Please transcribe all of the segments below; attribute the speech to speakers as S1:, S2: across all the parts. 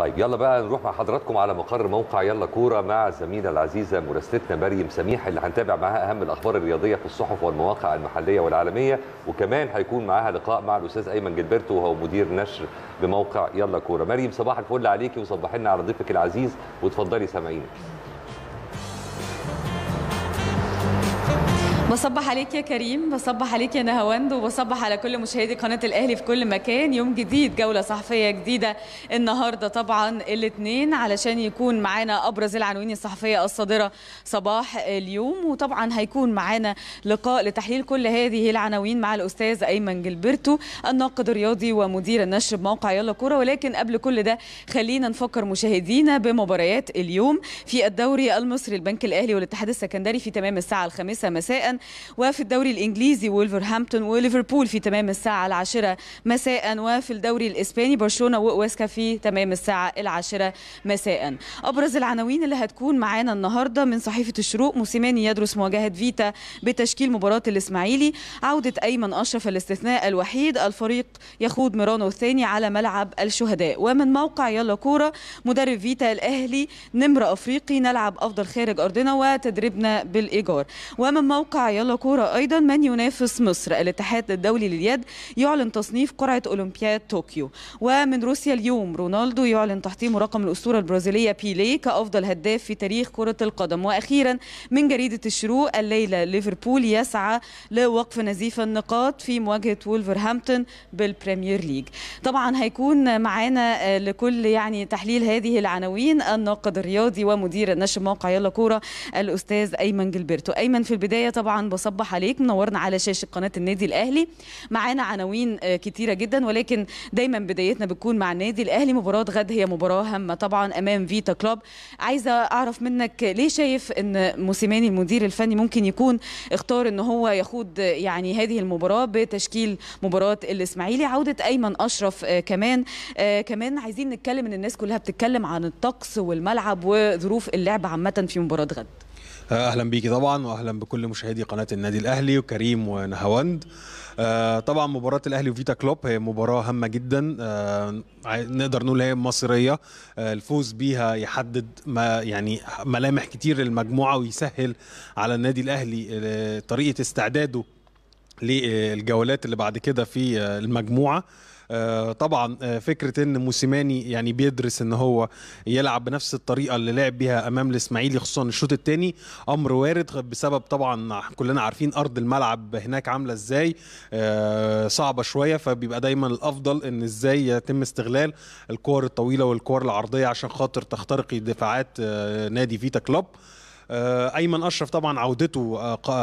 S1: طيب يلا بقى نروح مع حضراتكم على مقر موقع يلا كوره مع زميلة العزيزه مراسلتنا مريم سميح اللي هنتابع معاها اهم الاخبار الرياضيه في الصحف والمواقع المحليه والعالميه وكمان هيكون معاها لقاء مع الاستاذ ايمن جلبرتو وهو مدير نشر بموقع يلا كوره مريم صباح الفل عليكي وصبحينا على ضيفك العزيز وتفضلي سامعينك
S2: بصبح عليك يا كريم بصبح عليك يا نهاوند وبصبح على كل مشاهدي قناة الأهلي في كل مكان يوم جديد جولة صحفية جديدة النهاردة طبعا الاثنين علشان يكون معانا أبرز العناوين الصحفية الصادرة صباح اليوم وطبعا هيكون معانا لقاء لتحليل كل هذه العناوين مع الأستاذ أيمن جلبرتو الناقد الرياضي ومدير النشر بموقع يلا كورة ولكن قبل كل ده خلينا نفكر مشاهدينا بمباريات اليوم في الدوري المصري البنك الأهلي والاتحاد السكندري في تمام الساعة الخامسة مساء وفي الدوري الإنجليزي وولفرهامبتون وليفربول في تمام الساعة العاشرة مساء وفي الدوري الإسباني برشلونة واسكا في تمام الساعة العاشرة مساء أبرز العناوين اللي هتكون معانا النهاردة من صحيفة الشروق موسيماني يدرس مواجهة فيتا بتشكيل مباراة الإسماعيلي عودة أيمن أشرف الاستثناء الوحيد الفريق يخوض ميرانو الثاني على ملعب الشهداء ومن موقع يلا كورة مدرب فيتا الأهلي نمر أفريقي نلعب أفضل خارج أرضنا وتدريبنا بالإيجار ومن موقع يلا كورة أيضا من ينافس مصر الاتحاد الدولي لليد يعلن تصنيف قرعة أولمبياد طوكيو ومن روسيا اليوم رونالدو يعلن تحطيم رقم الأسطورة البرازيلية بيلي كأفضل هداف في تاريخ كرة القدم وأخيرا من جريدة الشروق الليلة ليفربول يسعى لوقف نزيف النقاط في مواجهة وولفرهامبتون بالبريمير ليج طبعا هيكون معانا لكل يعني تحليل هذه العناوين الناقد الرياضي ومدير نشر موقع يلا كورة الأستاذ أيمن جلبرتو أيمن في البداية طبعا بصبح عليك منورنا على شاشه قناه النادي الاهلي معانا عناوين آه، كتيره جدا ولكن دايما بدايتنا بتكون مع النادي الاهلي مباراه غد هي مباراه هامه طبعا امام فيتا كلوب عايزه اعرف منك ليه شايف ان موسيماني المدير الفني ممكن يكون اختار ان هو يخوض يعني هذه المباراه بتشكيل مباراه الاسماعيلي عوده ايمن اشرف آه، كمان آه، كمان عايزين نتكلم ان الناس كلها بتتكلم عن الطقس والملعب وظروف اللعب عامه في مباراه غد
S1: آه، اهلا بيكي طبعا واهلا بكل مشاهدي قناه النادي الاهلي وكريم ونهاوند آه، طبعا مباراه الاهلي وفيتا كلوب هي مباراه هامه جدا آه، نقدر نقول هي مصيريه الفوز بيها يحدد ما يعني ملامح كتير للمجموعه ويسهل على النادي الاهلي طريقه استعداده للجولات اللي بعد كده في المجموعه آه، طبعا آه، فكره ان موسيماني يعني بيدرس ان هو يلعب بنفس الطريقه اللي لعب بيها امام الاسماعيلي خصوصا الشوط الثاني امر وارد بسبب طبعا كلنا عارفين ارض الملعب هناك عامله ازاي آه، صعبه شويه فبيبقى دايما الافضل ان ازاي يتم استغلال الكور الطويله والكور العرضيه عشان خاطر تخترق دفاعات نادي فيتا كلوب ايمن اشرف طبعا عودته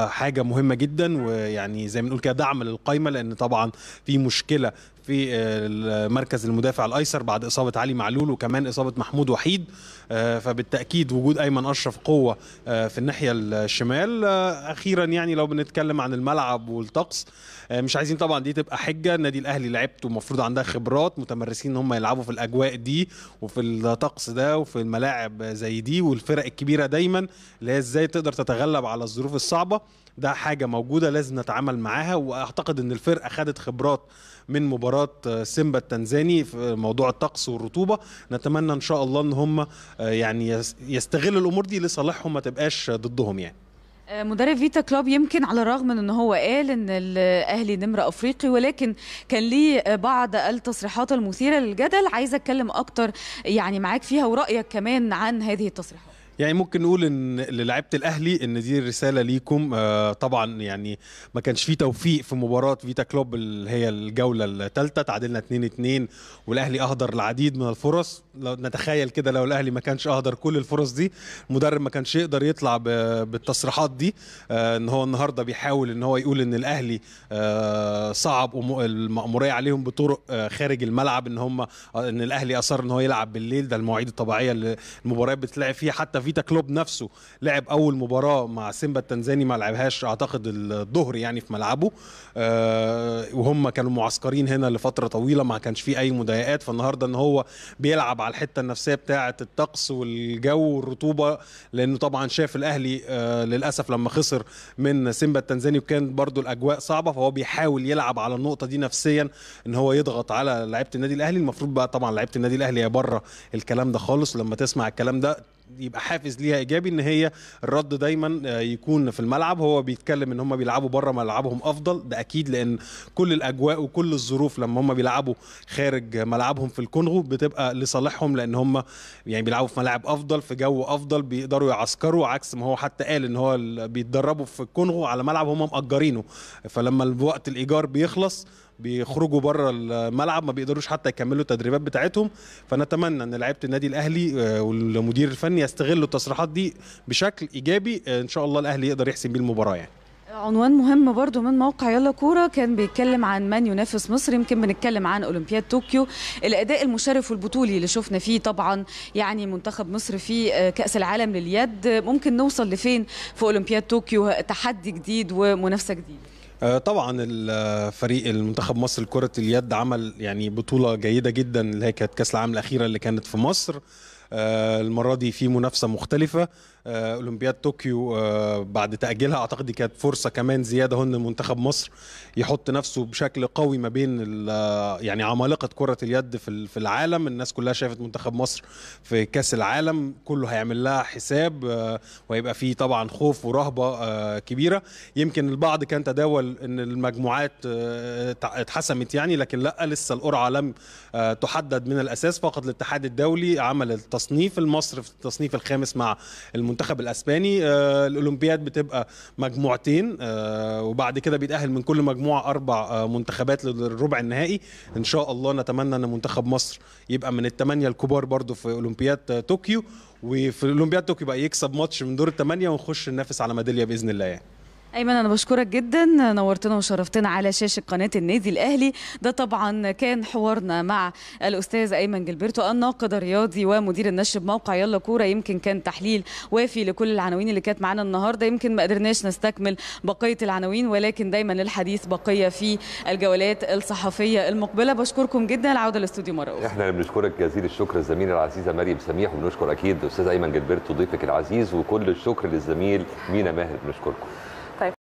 S1: حاجه مهمه جدا ويعني زي ما بنقول كده دعم للقايمه لان طبعا في مشكله في آه، مركز المدافع الايسر بعد اصابه علي معلول وكمان اصابه محمود وحيد آه، فبالتاكيد وجود ايمن اشرف قوه آه، في الناحيه الشمال اخيرا يعني لو بنتكلم عن الملعب والطقس مش عايزين طبعا دي تبقى حجه النادي الاهلي لعبت ومفروض عندها خبرات متمرسين ان هم يلعبوا في الاجواء دي وفي الطقس ده وفي الملاعب زي دي والفرق الكبيره دايما اللي هي ازاي تقدر تتغلب على الظروف الصعبه ده حاجه موجوده لازم نتعامل معاها واعتقد ان الفرقه خدت خبرات من مباراه آه، سيمبا التنزاني في موضوع الطقس والرطوبه نتمنى ان شاء الله ان هم آه، يعني يستغلوا الامور دي لصالحهم ما تبقاش ضدهم يعني
S2: آه، مدرب فيتا كلوب يمكن على الرغم من ان هو قال ان الاهلي نمر افريقي ولكن كان ليه بعض التصريحات المثيره للجدل عايزه اتكلم اكتر يعني معاك فيها ورايك كمان عن هذه التصريحات
S1: يعني ممكن نقول ان للاعيبه الاهلي ان دي رساله ليكم آه طبعا يعني ما كانش في توفيق في مباراه فيتا كلوب اللي هي الجوله الثالثه تعادلنا 2 2 والاهلي اهدر العديد من الفرص لو نتخيل كده لو الاهلي ما كانش اهدر كل الفرص دي المدرب ما كانش يقدر يطلع بالتصريحات دي آه ان هو النهارده بيحاول ان هو يقول ان الاهلي آه صعب المأموريه عليهم بطرق آه، خارج الملعب ان هم آه، ان الاهلي اصر ان هو يلعب بالليل ده المواعيد الطبيعيه اللي المباريات بتلعب فيها حتى في فيتا كلوب نفسه لعب اول مباراه مع سيمبا التنزاني ما لعبهاش اعتقد الظهر يعني في ملعبه آه، وهم كانوا معسكرين هنا لفتره طويله ما كانش فيه اي مضايقات فالنهارده ان هو بيلعب على الحته النفسيه بتاعه الطقس والجو والرطوبه لانه طبعا شاف الاهلي آه، للاسف لما خسر من سيمبا التنزاني وكان برده الاجواء صعبه فهو بيحاول يلعب على النقطه دي نفسيا ان هو يضغط على لعيبه النادي الاهلي المفروض بقى طبعا لعيبه النادي الاهلي يا بره الكلام ده خالص لما تسمع الكلام ده يبقى حافز ليها ايجابي ان هي الرد دايما آه، يكون في الملعب هو بيتكلم ان هم بيلعبوا بره ملعبهم افضل ده اكيد لان كل الاجواء وكل الظروف لما هم بيلعبوا خارج ملعبهم في الكونغو بتبقى لصالحهم لان هم يعني بيلعبوا في ملاعب افضل في جو افضل بيقدروا يعسكروا عكس ما هو حتى قال ان هو بيتدربوا في الكونغو على ملعب هم مأجرينه فلما الوقت الايجار بيخلص بيخرجوا بره الملعب ما بيقدروش حتى يكملوا التدريبات بتاعتهم فنتمنى ان لعيبه النادي الاهلي آه، والمدير الفني يستغلوا التصريحات دي بشكل ايجابي آه، ان شاء الله الاهلي يقدر يحسم بيه المباراه يعني
S2: عنوان مهم برضو من موقع يلا كوره كان بيتكلم عن من ينافس مصر يمكن بنتكلم عن اولمبياد طوكيو الاداء المشرف والبطولي اللي شفنا فيه طبعا يعني منتخب مصر في آه، كاس العالم لليد ممكن نوصل لفين في اولمبياد طوكيو تحدي جديد ومنافسه جديده
S1: آه، طبعا الفريق آه، المنتخب مصر لكره اليد عمل يعني بطوله جيده جدا اللي هي كانت كاس العالم الاخيره اللي كانت في مصر آه، المره دي في منافسه مختلفه آه، اولمبياد طوكيو آه، بعد تاجيلها اعتقد دي كانت فرصه كمان زياده هن منتخب مصر يحط نفسه بشكل قوي ما بين يعني عمالقه كره اليد في العالم الناس كلها شافت منتخب مصر في كاس العالم كله هيعمل لها حساب وهيبقى فيه طبعا خوف ورهبه كبيره يمكن البعض كان تداول ان المجموعات اتحسمت يعني لكن لا لسه القرعه لم تحدد من الاساس فقط الاتحاد الدولي عمل التصنيف المصري في التصنيف الخامس مع المنتخب الاسباني آه، الاولمبياد بتبقى مجموعتين آه، وبعد كده بيتاهل من كل مجموعه اربع آه، منتخبات للربع النهائي ان شاء الله نتمنى ان منتخب مصر يبقى من الثمانيه الكبار برضو في اولمبياد طوكيو وفي اولمبياد طوكيو بقى يكسب ماتش من دور الثمانيه ونخش ننافس على ميداليه باذن الله يعني
S2: ايمن انا بشكرك جدا نورتنا وشرفتنا على شاشه قناه النادي الاهلي ده طبعا كان حوارنا مع الاستاذ ايمن جلبرتو الناقد الرياضي ومدير النشر بموقع يلا كوره يمكن كان تحليل وافي لكل العناوين اللي كانت معانا النهارده يمكن ما قدرناش نستكمل بقيه العناوين ولكن دايما الحديث بقيه في الجولات الصحفيه المقبله بشكركم جدا العوده للاستوديو مره اخرى
S1: احنا بنشكرك جزيل الشكر الزميله
S2: العزيزه مريم سميح وبنشكر اكيد الاستاذ ايمن جلبرتو ضيفك العزيز وكل الشكر للزميل مينا ماهر بنشكركم